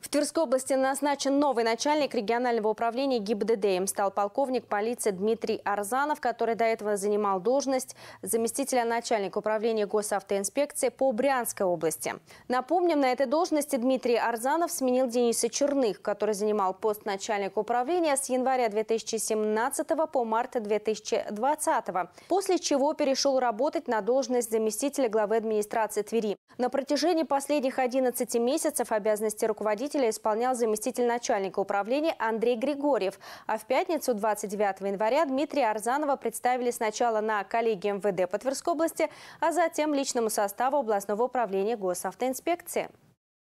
В Тверской области назначен новый начальник регионального управления ГИБДД. Им стал полковник полиции Дмитрий Арзанов, который до этого занимал должность заместителя начальника управления госавтоинспекции по Брянской области. Напомним, на этой должности Дмитрий Арзанов сменил Дениса Черных, который занимал пост начальника управления с января 2017 по март 2020, после чего перешел работать на должность заместителя главы администрации Твери. На протяжении последних 11 месяцев обязанности руководителя заместителя исполнял заместитель начальника управления Андрей Григорьев. А в пятницу, 29 января, Дмитрия Арзанова представили сначала на коллегии МВД по Тверской области, а затем личному составу областного управления госавтоинспекции.